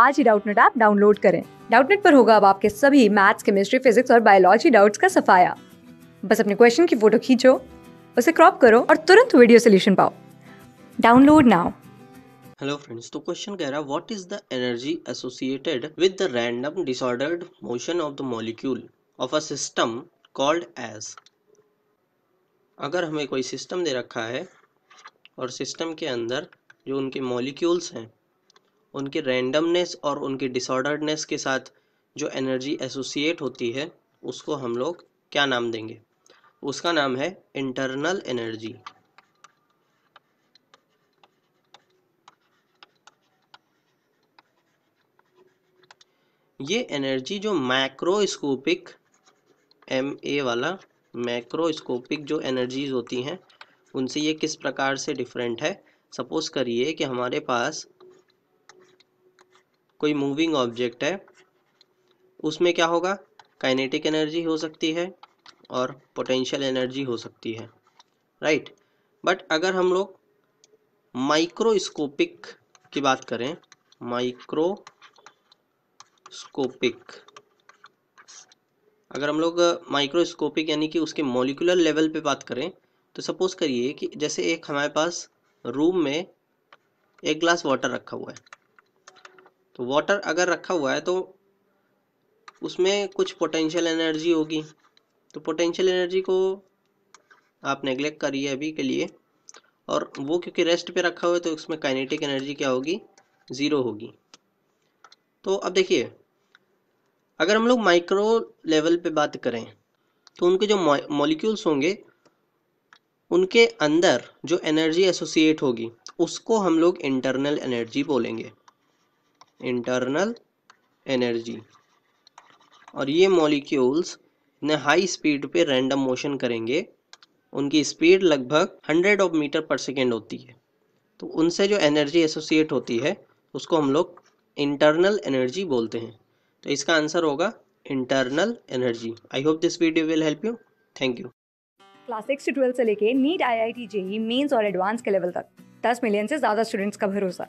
आज ही Doubtnut app download करें डाउटनेट पर होगा अब आपके सभी मैथ्स केमिस्ट्री फिजिक्स और बायोलॉजी डाउट्स का सफाया बस अपने क्वेश्चन की फोटो खींचो उसे क्रॉप करो और तुरंत वीडियो सोल्यूशन पाओ डाउनलोड नाउ हेलो फ्रेंड्स तो क्वेश्चन कह रहा है what is the energy associated with the random disordered motion of the molecule of a system called as अगर हमें कोई सिस्टम दे रखा है और सिस्टम के अंदर जो उनके मॉलिक्यूल्स हैं उनकी रैंडमनेस और उनकी डिसऑर्डरनेस के साथ जो एनर्जी एसोसिएट होती है उसको हम लोग क्या नाम देंगे उसका नाम है इंटरनल एनर्जी ये एनर्जी जो मैक्रोस्कोपिक एम ए वाला मैक्रोस्कोपिक जो एनर्जीज होती हैं उनसे ये किस प्रकार से डिफरेंट है सपोज करिए कि हमारे पास कोई मूविंग ऑब्जेक्ट है उसमें क्या होगा काइनेटिक एनर्जी हो सकती है और पोटेंशियल एनर्जी हो सकती है राइट बट अगर हम लोग माइक्रोस्कोपिक की बात करें माइक्रोस्कोपिक अगर हम लोग माइक्रोस्कोपिक यानी कि उसके मॉलिकुलर लेवल पे बात करें तो सपोज़ करिए कि जैसे एक हमारे पास रूम में एक ग्लास वाटर रखा हुआ है तो वाटर अगर रखा हुआ है तो उसमें कुछ पोटेंशियल एनर्जी होगी तो पोटेंशियल एनर्जी को आप नेग्लेक्ट करिए अभी के लिए और वो क्योंकि रेस्ट पे रखा हुआ है तो उसमें काइनेटिक एनर्जी क्या होगी ज़ीरो होगी तो अब देखिए अगर हम लोग माइक्रो लेवल पे बात करें तो उनके जो मॉलिक्यूल्स होंगे उनके अंदर जो एनर्जी एसोसिएट होगी उसको हम लोग इंटरनल एनर्जी बोलेंगे इंटरनल एनर्जी और ये मॉलिक्यूल्स ने हाई स्पीड पे रैंडम मोशन करेंगे उनकी स्पीड लगभग hundred of metre per second होती है तो उनसे जो एनर्जी एसोसिएट होती है उसको हम लोग इंटरनल एनर्जी बोलते हैं तो इसका आंसर होगा internal energy I hope this video will help you thank you class six से ट्वेल्थ से लेके NEET I I T JEE main और एडवांस के लेवल तक दस मिलियन से ज़्यादा स्टूडेंट्स का भरोसा